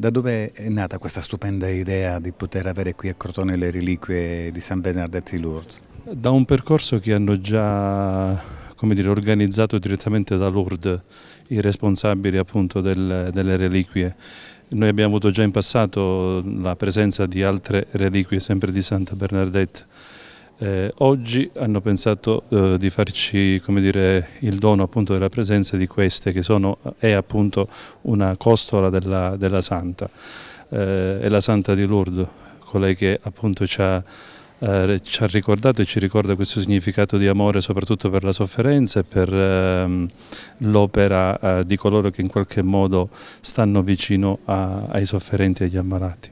Da dove è nata questa stupenda idea di poter avere qui a Crotone le reliquie di San Bernardetto di Lourdes? Da un percorso che hanno già dire, organizzato direttamente da Lourdes i responsabili appunto, del, delle reliquie. Noi abbiamo avuto già in passato la presenza di altre reliquie sempre di Santa Bernadette eh, oggi hanno pensato eh, di farci dire, il dono appunto, della presenza di queste che sono, è appunto una costola della, della Santa, eh, è la Santa di Lourdes, colei che appunto ci ha, eh, ci ha, ricordato e ci ricorda questo significato di amore soprattutto per la sofferenza e per ehm, l'opera eh, di coloro che in qualche modo stanno vicino a, ai sofferenti e agli ammalati.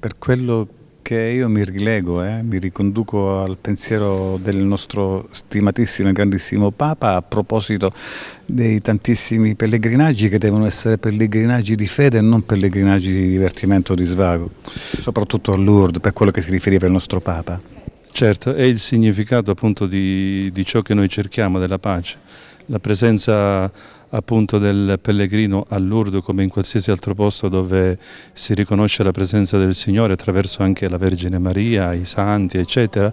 Per quello che io mi rilego, eh, mi riconduco al pensiero del nostro stimatissimo e grandissimo Papa a proposito dei tantissimi pellegrinaggi che devono essere pellegrinaggi di fede e non pellegrinaggi di divertimento o di svago, soprattutto a Lourdes per quello che si riferiva il nostro Papa. Certo, è il significato appunto di, di ciò che noi cerchiamo, della pace la presenza appunto del pellegrino a Lourdes come in qualsiasi altro posto dove si riconosce la presenza del Signore attraverso anche la Vergine Maria, i Santi eccetera,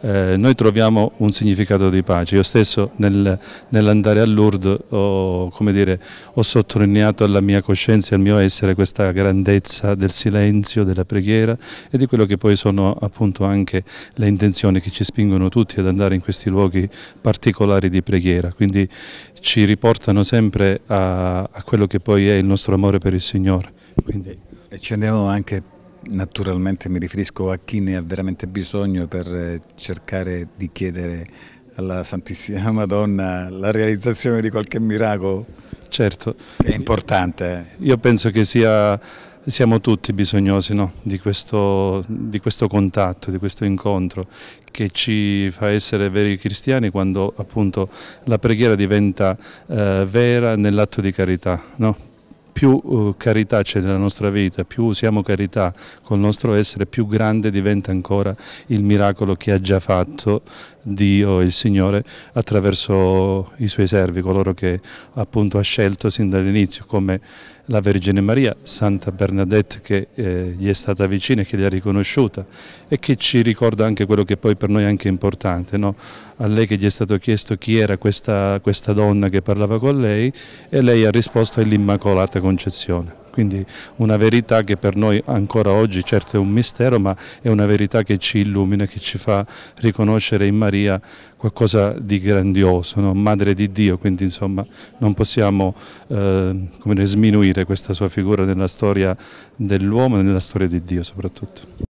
eh, noi troviamo un significato di pace. Io stesso nel, nell'andare a Lourdes ho, dire, ho sottolineato alla mia coscienza e al mio essere questa grandezza del silenzio, della preghiera e di quello che poi sono appunto anche le intenzioni che ci spingono tutti ad andare in questi luoghi particolari di preghiera. Quindi ci riportano sempre a, a quello che poi è il nostro amore per il Signore. Quindi... E ci andiamo anche naturalmente mi riferisco a chi ne ha veramente bisogno per eh, cercare di chiedere alla Santissima Madonna la realizzazione di qualche miracolo. Certo. È importante. Eh. Io penso che sia siamo tutti bisognosi no? di, questo, di, questo, contatto, di questo incontro che ci fa essere veri cristiani quando appunto la preghiera diventa eh, vera nell'atto di carità. No? Più eh, carità c'è nella nostra vita, più siamo carità col nostro essere, più grande diventa ancora il miracolo che ha già fatto Dio, il Signore, attraverso i Suoi servi, coloro che appunto ha scelto sin dall'inizio come la Vergine Maria, Santa Bernadette che eh, gli è stata vicina e che gli ha riconosciuta e che ci ricorda anche quello che poi per noi è anche importante, no? a lei che gli è stato chiesto chi era questa, questa donna che parlava con lei e lei ha risposto all'Immacolata Concezione quindi una verità che per noi ancora oggi certo è un mistero ma è una verità che ci illumina, che ci fa riconoscere in Maria qualcosa di grandioso, no? madre di Dio, quindi insomma non possiamo eh, dire, sminuire questa sua figura nella storia dell'uomo e nella storia di Dio soprattutto.